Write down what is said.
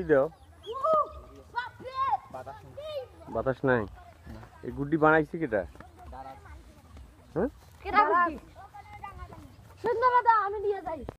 গুড়ি দাও বাতাস নাই এই গুড্ডি বানাইছি কেটা হ্যাঁ আমি নিয়ে যাই